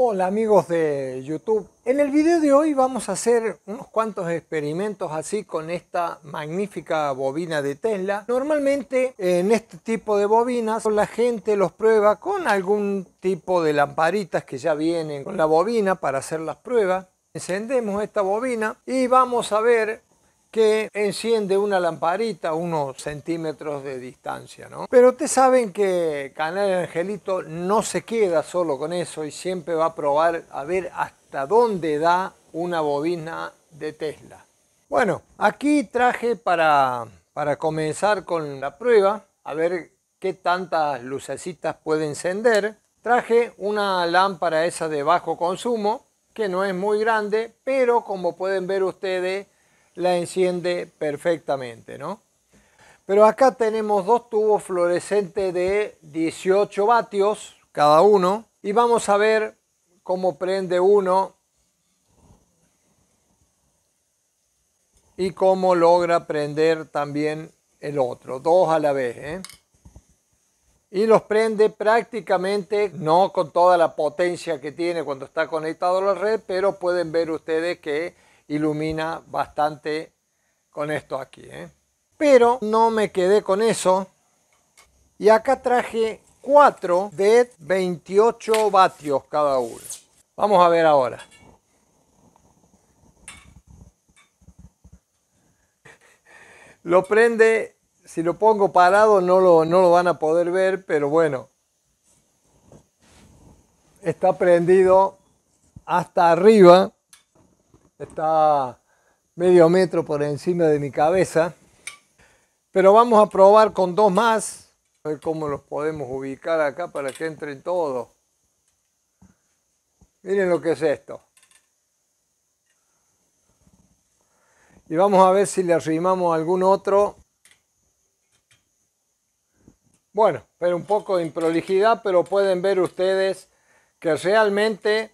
Hola amigos de YouTube. En el video de hoy vamos a hacer unos cuantos experimentos así con esta magnífica bobina de Tesla. Normalmente en este tipo de bobinas la gente los prueba con algún tipo de lamparitas que ya vienen con la bobina para hacer las pruebas. Encendemos esta bobina y vamos a ver que enciende una lamparita a unos centímetros de distancia, Pero ustedes saben que Canal Angelito no se queda solo con eso y siempre va a probar a ver hasta dónde da una bobina de Tesla. Bueno, aquí traje para, para comenzar con la prueba, a ver qué tantas lucecitas puede encender. Traje una lámpara esa de bajo consumo, que no es muy grande, pero como pueden ver ustedes, la enciende perfectamente, ¿no? Pero acá tenemos dos tubos fluorescentes de 18 vatios cada uno y vamos a ver cómo prende uno y cómo logra prender también el otro, dos a la vez. ¿eh? Y los prende prácticamente, no con toda la potencia que tiene cuando está conectado a la red, pero pueden ver ustedes que ilumina bastante con esto aquí. ¿eh? Pero no me quedé con eso. Y acá traje 4 de 28 vatios cada uno. Vamos a ver ahora. Lo prende, si lo pongo parado no no lo van a poder ver, pero bueno. Está prendido hasta arriba está medio metro por encima de mi cabeza. Pero vamos a probar con dos más, a ver cómo los podemos ubicar acá para que entren todos. Miren lo que es esto. Y vamos a ver si le arrimamos algún otro. Bueno, pero un poco de improlijidad, pero pueden ver ustedes que realmente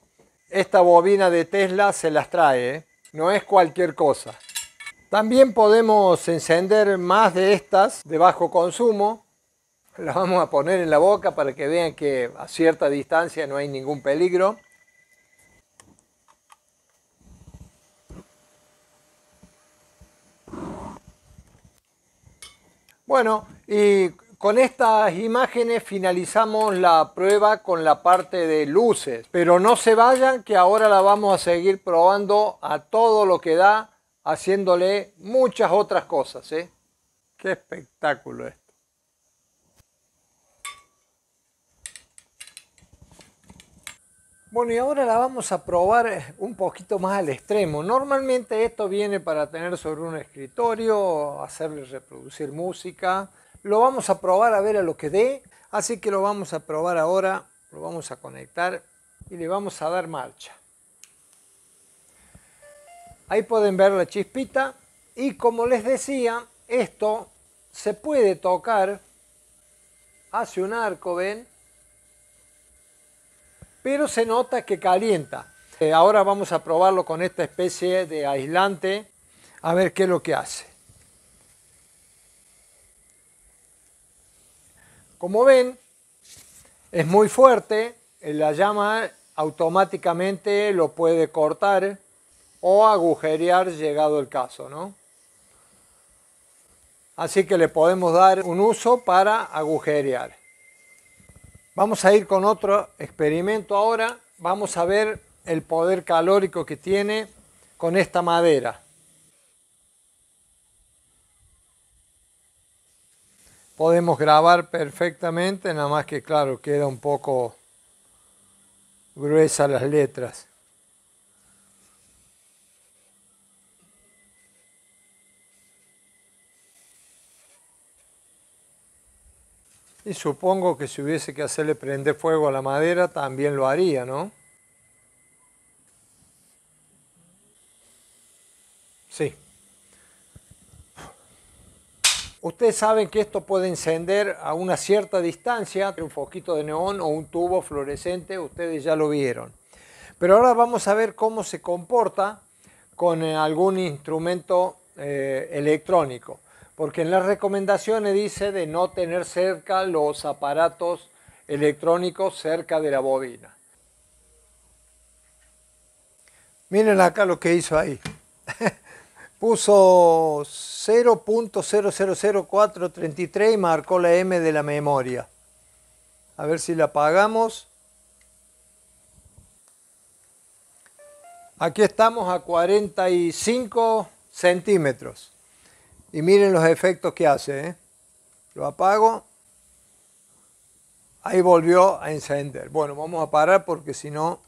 esta bobina de Tesla se las trae, ¿eh? no es cualquier cosa. También podemos encender más de estas de bajo consumo. Las vamos a poner en la boca para que vean que a cierta distancia no hay ningún peligro. Bueno, y con estas imágenes finalizamos la prueba con la parte de luces, pero no se vayan que ahora la vamos a seguir probando a todo lo que da, haciéndole muchas otras cosas. ¿eh? ¡Qué espectáculo esto! Bueno, y ahora la vamos a probar eh, un poquito más al extremo. Normalmente esto viene para tener sobre un escritorio, hacerle reproducir música, lo vamos a probar a ver a lo que dé. Así que lo vamos a probar ahora. Lo vamos a conectar y le vamos a dar marcha. Ahí pueden ver la chispita. Y como les decía, esto se puede tocar. hacia un arco, ven. Pero se nota que calienta. Eh, ahora vamos a probarlo con esta especie de aislante. A ver qué es lo que hace. Como ven, es muy fuerte, la llama automáticamente lo puede cortar o agujerear llegado el caso, ¿no? Así que le podemos dar un uso para agujerear. Vamos a ir con otro experimento ahora. Vamos a ver el poder calórico que tiene con esta madera. podemos grabar perfectamente, nada más que claro, queda un poco gruesa las letras. Y supongo que si hubiese que hacerle prender fuego a la madera, también lo haría, ¿no? Sí. Ustedes saben que esto puede encender a una cierta distancia, un foquito de neón o un tubo fluorescente, ustedes ya lo vieron. Pero ahora vamos a ver cómo se comporta con eh, algún instrumento eh, electrónico. Porque en las recomendaciones dice de no tener cerca los aparatos electrónicos cerca de la bobina. Miren acá lo que hizo ahí. puso 0.000433 y marcó la M de la memoria. A ver si la apagamos. Aquí estamos a 45 centímetros. Y miren los efectos que hace. ¿eh? Lo apago. Ahí volvió a encender. Bueno, vamos a parar porque si no,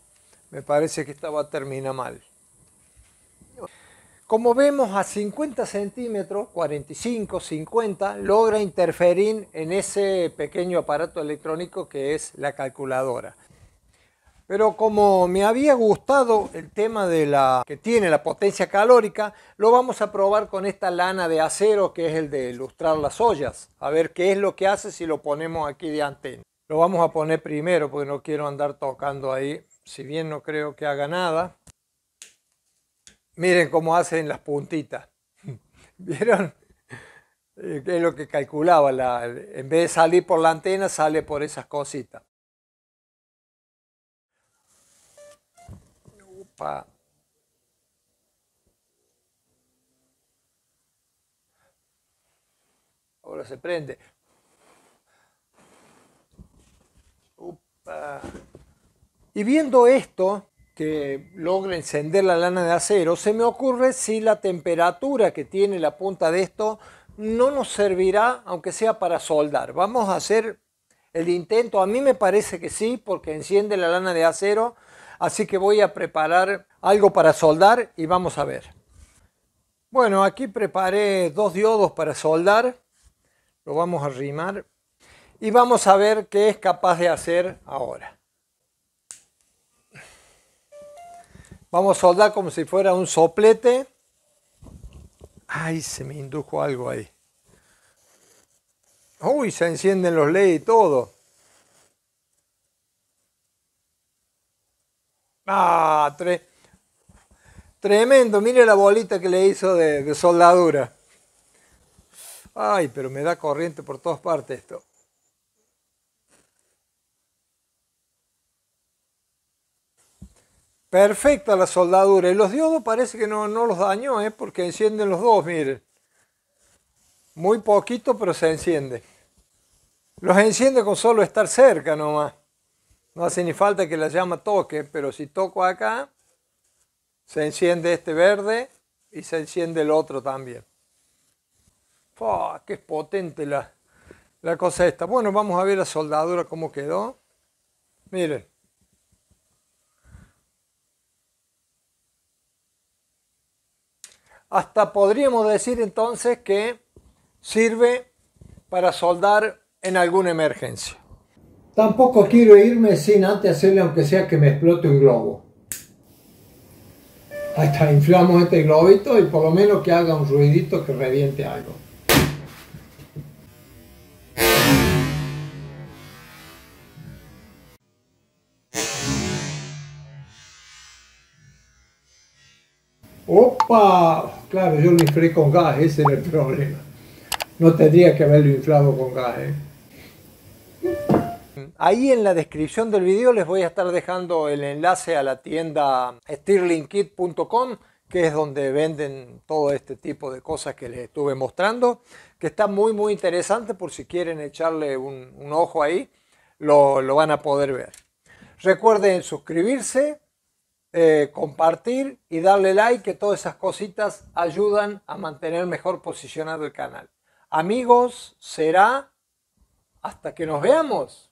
me parece que estaba va a terminar mal. Como vemos a 50 centímetros, 45, 50, logra interferir en ese pequeño aparato electrónico que es la calculadora. Pero como me había gustado el tema de la que tiene la potencia calórica, lo vamos a probar con esta lana de acero que es el de ilustrar las ollas, a ver qué es lo que hace si lo ponemos aquí de antena. Lo vamos a poner primero porque no quiero andar tocando ahí, si bien no creo que haga nada. Miren cómo hacen las puntitas. ¿Vieron? Eh, es lo que calculaba. La, en vez de salir por la antena, sale por esas cositas. Upa. Ahora se prende. Upa. Y viendo esto, que logre encender la lana de acero, se me ocurre si la temperatura que tiene la punta de esto no nos servirá, aunque sea para soldar. Vamos a hacer el intento, a mí me parece que sí, porque enciende la lana de acero, así que voy a preparar algo para soldar y vamos a ver. Bueno, aquí preparé dos diodos para soldar, lo vamos a arrimar y vamos a ver qué es capaz de hacer ahora. Vamos a soldar como si fuera un soplete. Ay, se me indujo algo ahí. Uy, se encienden los leds y todo. Ah, tremendo. Mire la bolita que le hizo de soldadura. Ay, pero me da corriente por todas partes esto. perfecta la soldadura. Y los diodos parece que no, no los dañó, ¿eh? porque encienden los dos, miren. Muy poquito, pero se enciende. Los enciende con solo estar cerca nomás. No hace ni falta que la llama toque, pero si toco acá, se enciende este verde y se enciende el otro también. que ¡Qué potente la, la cosa esta! Bueno, vamos a ver la soldadura cómo quedó. Miren. hasta podríamos decir entonces que sirve para soldar en alguna emergencia. Tampoco quiero irme sin antes hacerle aunque sea que me explote un globo. Ahí está, inflamos este globito y por lo menos que haga un ruidito que reviente algo. ¡Opa! Claro, yo lo inflé con gas, ese era el problema. No tendría que haberlo inflado con gas. ¿eh? Ahí en la descripción del video les voy a estar dejando el enlace a la tienda stirlingkit.com que es donde venden todo este tipo de cosas que les estuve mostrando, que está muy muy interesante por si quieren echarle un, ojo ahí, lo, lo, van a poder ver. Recuerden suscribirse, eh, compartir y darle like, que todas esas cositas ayudan a mantener mejor posicionado el canal. Amigos, será hasta que nos veamos.